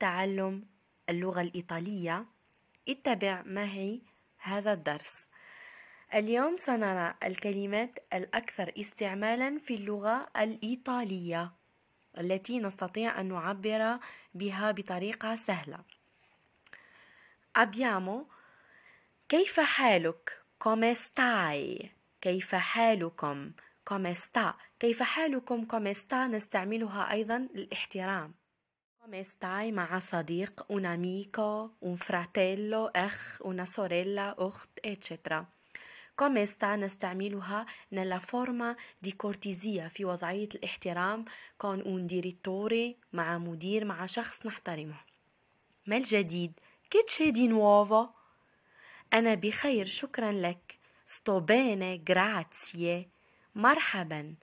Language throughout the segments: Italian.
تعلم اللغة الإيطالية اتبع معي هذا الدرس اليوم سنرى الكلمات الأكثر استعمالا في اللغة الإيطالية التي نستطيع أن نعبر بها بطريقة سهلة أبيامو كيف حالك كوميستاي كيف حالكم كوميستا كيف حالكم كوميستا نستعملها أيضا للاحترام Come stai مع sadiq, un amico, un fratello, اخ, una sorella, اخت, etc. Come sta نستعملها nella forma di cortesia في وضعية الاحترام con un direttore مع مدير مع شخص نحترمه. ما الجديد؟ che c'è di nuovo? أنا بخير شكرا لك. sto bene, grazie. مرحبا.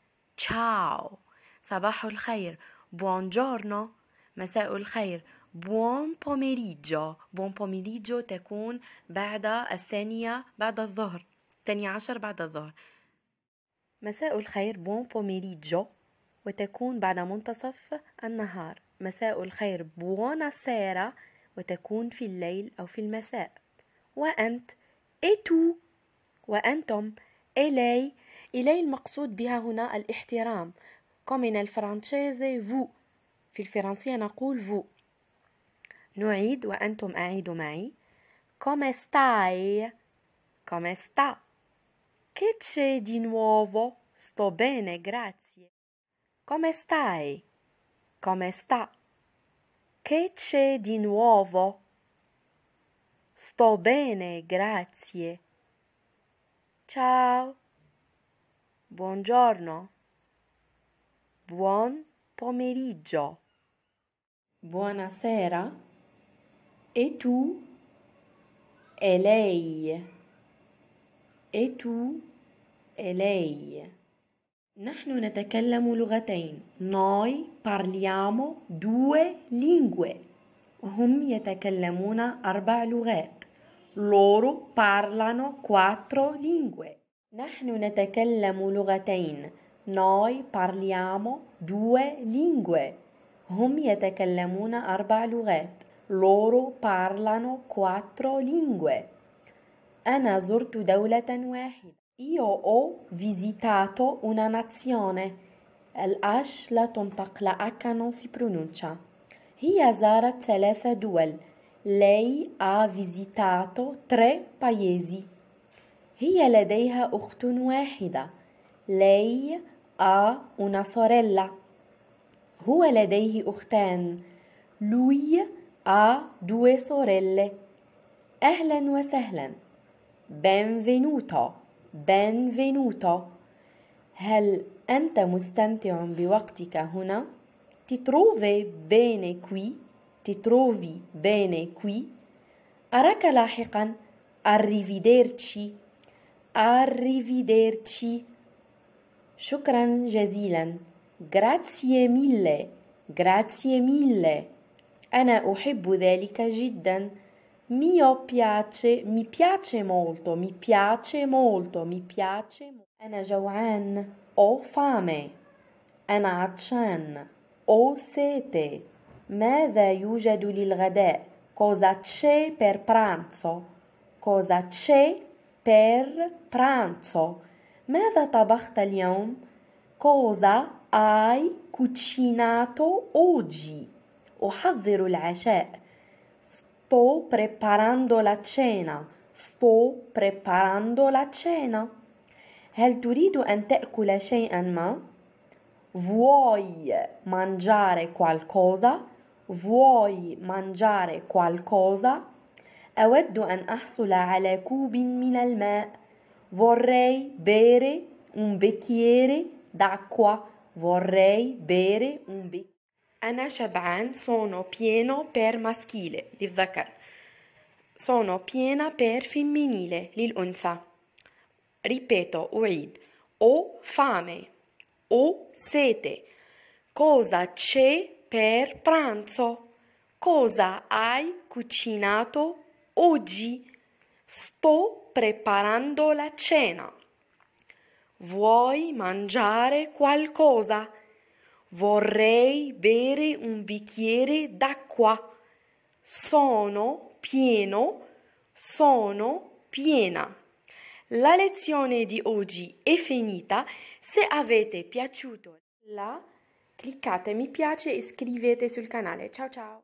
ciao. صباح الخير. buongiorno. مساء الخير بون بوميريجو بون بوميريجو تكون بعد الثانية بعد الظهر الثانية عشر بعد الظهر مساء الخير بون بوميريجو وتكون بعد منتصف النهار مساء الخير بوانا سيرا وتكون في الليل أو في المساء وأنت إتو إيه وأنتم إلي إلي المقصود بها هنا الاحترام كومين الفرانشيزي فو في الفرنسية نقول vous نعيد وأنتم أعيدوا معي come stai come sta che c'è di nuovo sto bene grazie come stai come sta che c'è di nuovo sto bene grazie ciao buongiorno buon giorno pomeriggio. Buonasera. E tu? E lei? E tu? E lei? نحن نتكلم لغتين. Noi parliamo due lingue. هم يتكلمون أربع لغات. Loro parlano quattro lingue. نحن نتكلم لغتين. Noi parliamo due lingue. هم يتكلمون arba لغات. Loro parlano quattro lingue. أنا زرت دولة واحدة. Io ho visitato una nazione. الأش لا تنطق la H non si pronuncia. هي زارت ثلاث دول. Lei ha visitato tre paesi. هي لديها أخت واحدة. Lei a una sorella. هو لديه أختان. Lui a due sorelle. أهلا وسهلا. Benvenuto. Benvenuto. هل أنت مستمتع بوقتك هنا؟ Ti trovi bene qui? Ti trovi bene qui? أراك لاحقا. Arrivederci. Arrivederci. Shukran jazilan. Grazie mille. Grazie mille. Ana uhibbu dhalika jiddan. Mio piace, mi piace molto, mi piace molto, mi piace molto. Ana jawan. Ho fame. Ana atshan. Ho sete. ماذا يوجد للغداء؟ Cosa c'è per pranzo? Cosa c'è per pranzo? ماذا طبخت اليوم؟ كوزا آي كوتشيناتو أوجي أحضر العشاء Sto preparando la cena Sto preparando la cena هل تريد أن تأكل شيئا ما؟ Vuoi mangiare qualcosa? Vuoi mangiare qualcosa? أود أن أحصل على كوب من الماء Vorrei bere un bicchiere d'acqua. Vorrei bere un bicchiere. Ana Shaban sono pieno per maschile للذكر sono piena per femminile للأنثى ripeto Uid. ho fame ho sete cosa c'è per pranzo cosa hai cucinato oggi Sto preparando la cena. Vuoi mangiare qualcosa? Vorrei bere un bicchiere d'acqua. Sono pieno, sono piena. La lezione di oggi è finita. Se avete piaciuto la cliccate mi piace e iscrivetevi sul canale. Ciao ciao!